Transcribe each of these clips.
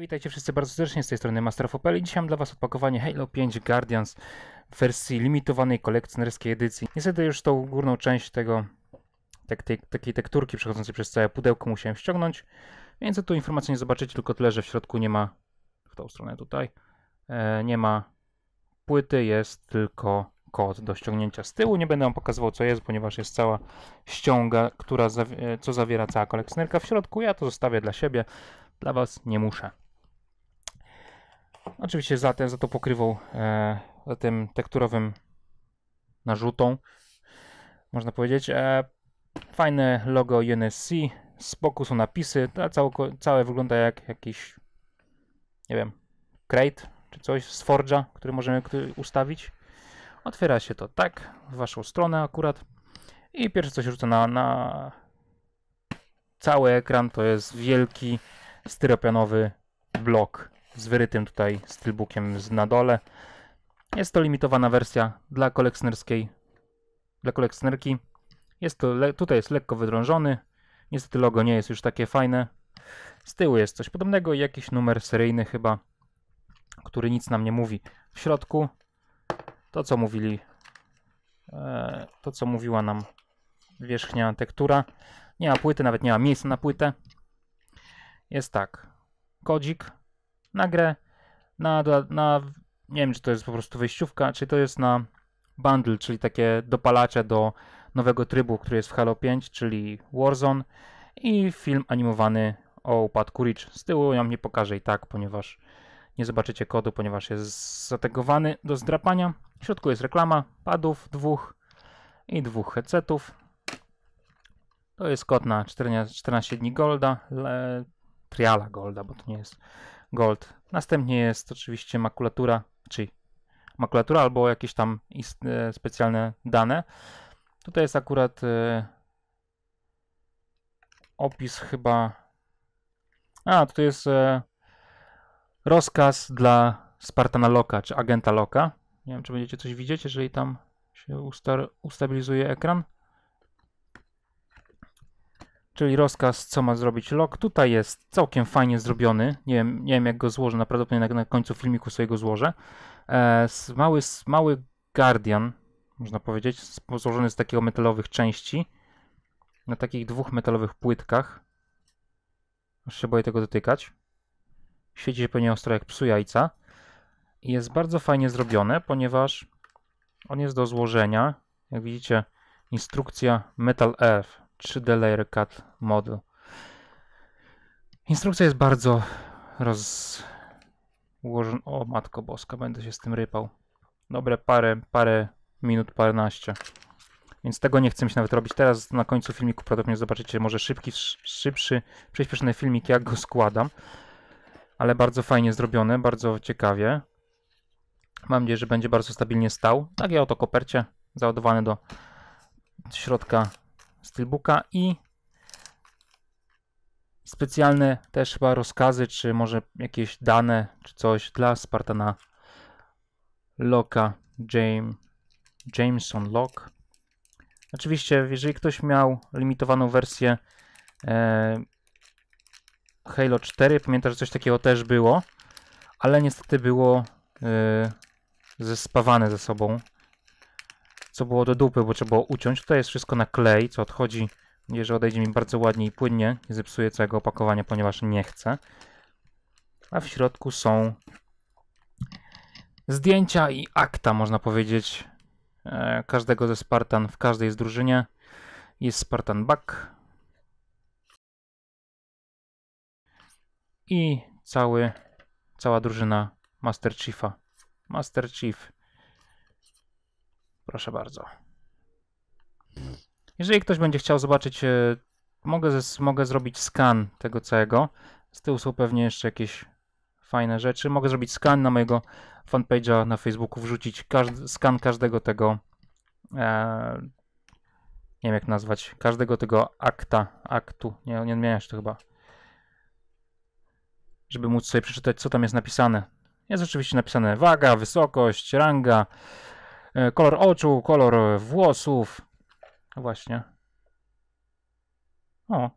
Witajcie wszyscy bardzo serdecznie z tej strony Master of Opel i dzisiaj mam dla Was opakowanie Halo 5 Guardians w wersji limitowanej kolekcjonerskiej edycji. Niestety już tą górną część tego tak, tej, takiej tekturki przechodzącej przez całe pudełko musiałem ściągnąć, więc tu informacji nie zobaczycie, tylko tyle, że w środku nie ma, w tą stronę tutaj, e, nie ma płyty, jest tylko kod do ściągnięcia z tyłu. Nie będę Wam pokazywał co jest, ponieważ jest cała ściąga, która, e, co zawiera cała kolekcjonerka w środku. Ja to zostawię dla siebie, dla Was nie muszę. Oczywiście za, ten, za to pokrywą, e, za tym tekturowym narzutą, można powiedzieć. E, fajne logo UNSC, spoko są napisy, całko, całe wygląda jak jakiś, nie wiem, crate czy coś z Forge'a, który możemy ustawić. Otwiera się to tak, w waszą stronę akurat. I pierwsze co się rzuca na, na cały ekran to jest wielki styropianowy blok z wyrytym tutaj steelbookiem na dole. Jest to limitowana wersja dla kolekcjonerskiej, dla kolekcjonerki. Jest to, tutaj jest lekko wydrążony. Niestety logo nie jest już takie fajne. Z tyłu jest coś podobnego i jakiś numer seryjny chyba, który nic nam nie mówi. W środku to, co mówili, e, to, co mówiła nam wierzchnia tektura. Nie ma płyty, nawet nie ma miejsca na płytę. Jest tak. Kodzik na grę, na, na nie wiem, czy to jest po prostu wejściówka, czy to jest na bundle, czyli takie dopalacze do nowego trybu, który jest w Halo 5, czyli Warzone i film animowany o upadku Reach. Z tyłu ja nie pokażę i tak, ponieważ nie zobaczycie kodu, ponieważ jest zategowany do zdrapania. W środku jest reklama padów dwóch i dwóch headsetów. To jest kod na 14, 14 dni Golda, le, Triala Golda, bo to nie jest Gold. Następnie jest oczywiście makulatura, czyli makulatura albo jakieś tam e, specjalne dane. Tutaj jest akurat y, opis chyba. A, tutaj jest y, rozkaz dla Spartana Loka, czy agenta Loka. Nie wiem, czy będziecie coś widzieć, jeżeli tam się usta ustabilizuje ekran czyli rozkaz, co ma zrobić Lok. Tutaj jest całkiem fajnie zrobiony. Nie wiem, nie wiem jak go złożę, naprawdę na, na końcu filmiku swojego złożę. E, mały, mały Guardian, można powiedzieć, złożony z takiego metalowych części. Na takich dwóch metalowych płytkach. Aż się boję tego dotykać. Siedzi się pewnie ostro jak psu jajca. I jest bardzo fajnie zrobione, ponieważ on jest do złożenia. Jak widzicie, instrukcja Metal Earth 3D Layer Cut Model. Instrukcja jest bardzo rozłożona O matko boska, będę się z tym rypał. Dobre parę, parę minut, paręnaście. Więc tego nie chcę mi się nawet robić teraz. Na końcu filmiku prawdopodobnie zobaczycie może szybki, szybszy, przyspieszony filmik, jak go składam. Ale bardzo fajnie zrobione, bardzo ciekawie. Mam nadzieję, że będzie bardzo stabilnie stał. Takie oto kopercie załadowane do środka steelbooka i specjalne też chyba rozkazy, czy może jakieś dane, czy coś dla Spartana Locka, James, Jameson Lock. Oczywiście, jeżeli ktoś miał limitowaną wersję e, Halo 4, pamiętam, że coś takiego też było, ale niestety było e, zespawane ze sobą co było do dupy, bo trzeba było uciąć. Tutaj jest wszystko na klej, co odchodzi, że odejdzie mi bardzo ładnie i płynnie. Nie zepsuję całego opakowania, ponieważ nie chcę. A w środku są zdjęcia i akta, można powiedzieć, e, każdego ze Spartan w każdej z drużynie. Jest Spartan Back. I cały, cała drużyna Master Chiefa. Master Chief Proszę bardzo. Jeżeli ktoś będzie chciał zobaczyć, e, mogę, mogę zrobić scan tego całego. Z tyłu są pewnie jeszcze jakieś fajne rzeczy. Mogę zrobić scan na mojego fanpage'a na Facebooku, wrzucić każdy, scan każdego tego, e, nie wiem jak nazwać, każdego tego akta, aktu, nie, nie miałem to chyba, żeby móc sobie przeczytać, co tam jest napisane. Jest oczywiście napisane waga, wysokość, ranga, E, kolor oczu, kolor włosów. No właśnie. O.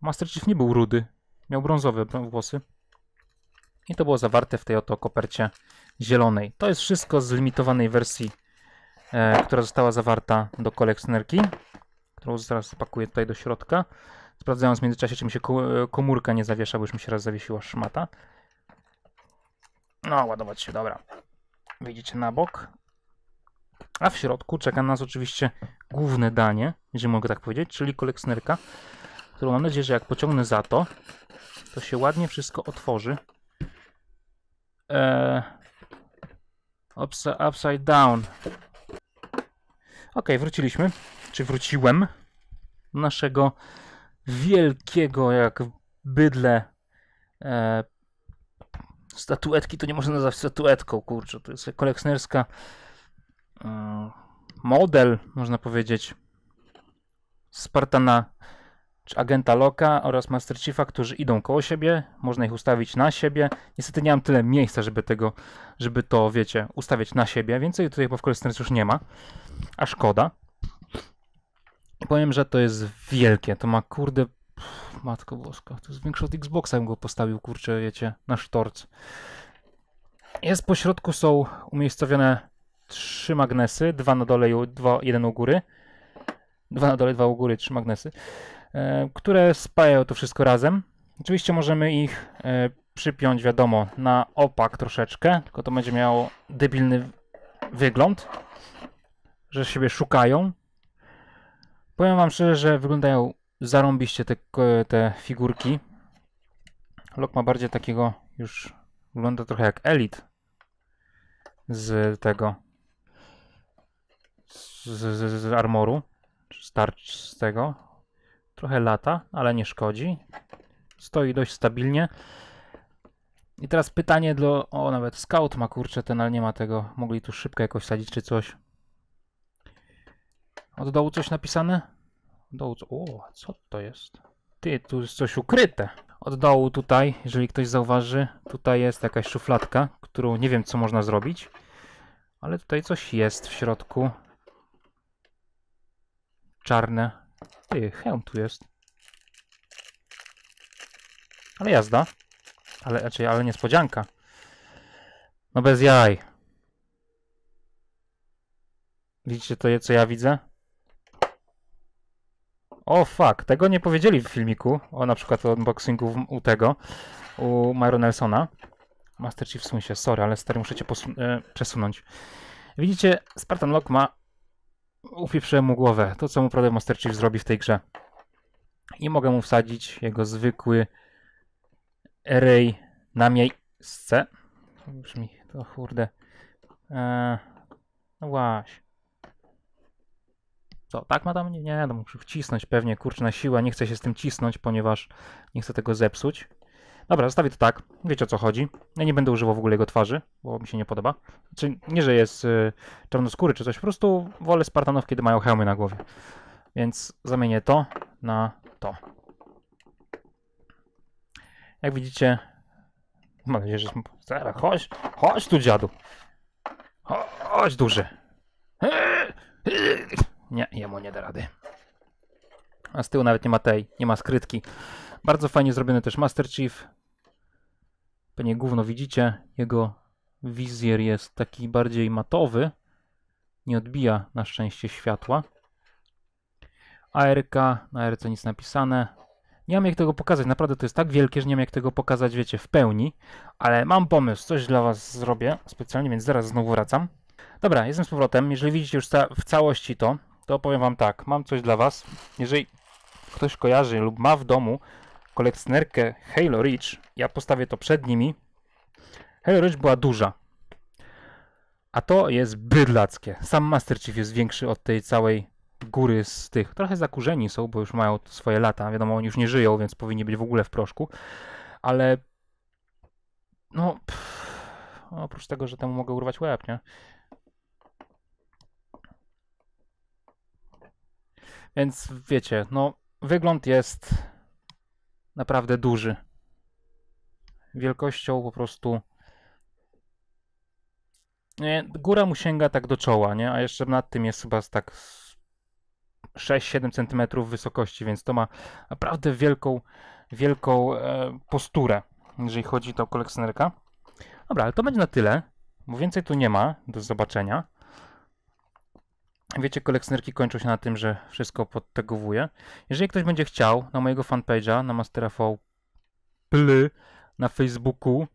Master Chief nie był rudy. Miał brązowe włosy. I to było zawarte w tej oto kopercie zielonej. To jest wszystko z limitowanej wersji, e, która została zawarta do kolekcjonerki, którą zaraz pakuję tutaj do środka. Sprawdzając w międzyczasie, czy mi się komórka nie zawiesza, bo już mi się raz zawiesiła szmata. No, ładować się, dobra. Wyjdziecie na bok. A w środku czeka nas oczywiście główne danie, jeżeli mogę tak powiedzieć, czyli kolekcjonerka, którą mam nadzieję, że jak pociągnę za to, to się ładnie wszystko otworzy. Eee, upside down. Ok, wróciliśmy, czy wróciłem do naszego wielkiego, jak bydle, e, statuetki to nie można nazwać statuetką, kurczę, to jest kolekcjonerska e, model, można powiedzieć, Spartana czy agenta Loka oraz Master Chiefa, którzy idą koło siebie, można ich ustawić na siebie. Niestety nie mam tyle miejsca, żeby tego, żeby to, wiecie, ustawiać na siebie. Więcej tutaj po kolekcjersku już nie ma, a szkoda. Powiem, że to jest wielkie, to ma kurde Matko boska, to jest większy od Xboxa, bym go postawił, kurczę, wiecie, na sztorc. Jest po środku są umiejscowione trzy magnesy, dwa na dole, dwa, jeden u góry. Dwa na dole, dwa u góry, trzy magnesy, e, które spajają to wszystko razem. Oczywiście możemy ich e, przypiąć, wiadomo, na opak troszeczkę, tylko to będzie miało debilny wygląd, że siebie szukają. Powiem wam szczerze, że wyglądają zarąbiście te, te figurki. Lok ma bardziej takiego, już wygląda trochę jak elit z tego, z, z, z armoru, starcz z tego. Trochę lata, ale nie szkodzi. Stoi dość stabilnie. I teraz pytanie do... O, nawet scout ma, kurczę, ten, ale nie ma tego. Mogli tu szybko jakoś sadzić czy coś. Od dołu coś napisane? dołu... O, co to jest? Ty, tu jest coś ukryte. Od dołu tutaj, jeżeli ktoś zauważy, tutaj jest jakaś szufladka, którą nie wiem, co można zrobić. Ale tutaj coś jest w środku. Czarne. Ty, hełm tu jest. Ale jazda. Ale, raczej, znaczy, ale niespodzianka. No bez jaj. Widzicie to, co ja widzę? O fuck, tego nie powiedzieli w filmiku, o na przykład o unboxingu u tego, u Myro Nelsona. Master Chief suń się, sorry, ale stary, muszę cię e, przesunąć. Widzicie, Spartan Lock ma upieprzyłem mu głowę, to co mu prawdę Master Chief zrobi w tej grze. I mogę mu wsadzić jego zwykły array na miejsce. Już mi to kurde. E, no właśnie to, tak ma tam? Nie, nie, no muszę wcisnąć pewnie, kurczę, na siłę, nie chcę się z tym cisnąć, ponieważ nie chcę tego zepsuć. Dobra, zostawię to tak, wiecie o co chodzi. Ja nie będę używał w ogóle jego twarzy, bo mi się nie podoba. Czy znaczy, nie, że jest y, czarnoskóry czy coś, po prostu wolę Spartanów, kiedy mają hełmy na głowie. Więc zamienię to na to. Jak widzicie, mam nadzieję, że... chodź, chodź tu dziadu. Chodź duży. Nie, jemu nie da rady. A z tyłu nawet nie ma tej, nie ma skrytki. Bardzo fajnie zrobiony też Master Chief. Pewnie gówno widzicie. Jego wizjer jest taki bardziej matowy. Nie odbija na szczęście światła. ARK, na ARC nic napisane. Nie mam jak tego pokazać, naprawdę to jest tak wielkie, że nie mam jak tego pokazać, wiecie, w pełni. Ale mam pomysł, coś dla was zrobię specjalnie, więc zaraz znowu wracam. Dobra, jestem z powrotem. Jeżeli widzicie już ca w całości to, to powiem wam tak, mam coś dla was. Jeżeli ktoś kojarzy lub ma w domu kolekcjonerkę Halo Reach, ja postawię to przed nimi. Halo Reach była duża. A to jest bydlackie. Sam Master Chief jest większy od tej całej góry z tych. Trochę zakurzeni są, bo już mają swoje lata. Wiadomo, oni już nie żyją, więc powinni być w ogóle w proszku. Ale no, pff, oprócz tego, że temu mogę urwać łeb, nie? Więc wiecie, no wygląd jest naprawdę duży. Wielkością po prostu nie, góra mu sięga tak do czoła, nie? A jeszcze nad tym jest chyba tak 6-7 cm wysokości, więc to ma naprawdę wielką, wielką e, posturę, jeżeli chodzi o kolekcjonerka. Dobra, ale to będzie na tyle, bo więcej tu nie ma do zobaczenia. Wiecie, kolekcjonerki kończą się na tym, że wszystko podtegowuję. Jeżeli ktoś będzie chciał, na mojego fanpage'a, na Mastera V ply, na Facebooku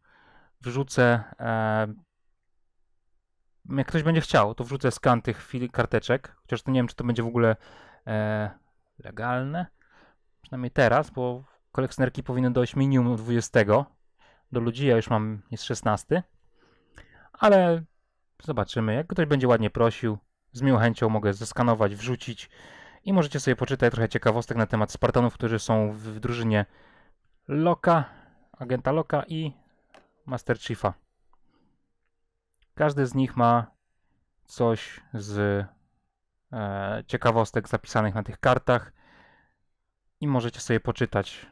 wrzucę e, jak ktoś będzie chciał, to wrzucę skan tych karteczek, chociaż to nie wiem, czy to będzie w ogóle e, legalne, przynajmniej teraz, bo kolekcjonerki powinny dojść minimum 20 do ludzi, ja już mam, jest 16, ale zobaczymy, jak ktoś będzie ładnie prosił, z miłą chęcią mogę zeskanować, wrzucić i możecie sobie poczytać trochę ciekawostek na temat Spartanów, którzy są w drużynie Loka, agenta Loka i Master Chiefa. Każdy z nich ma coś z e, ciekawostek zapisanych na tych kartach i możecie sobie poczytać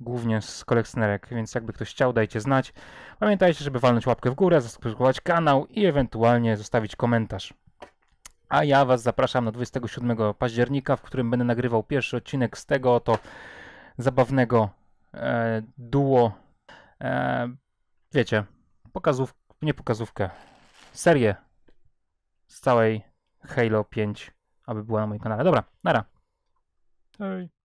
głównie z kolekcjonerek, więc jakby ktoś chciał, dajcie znać. Pamiętajcie, żeby walnąć łapkę w górę, zasubskrybować kanał i ewentualnie zostawić komentarz a ja Was zapraszam na 27 października, w którym będę nagrywał pierwszy odcinek z tego oto zabawnego e, duo. E, wiecie, pokazów, nie pokazówkę, serię z całej Halo 5, aby była na moim kanale. Dobra, nara. Hej.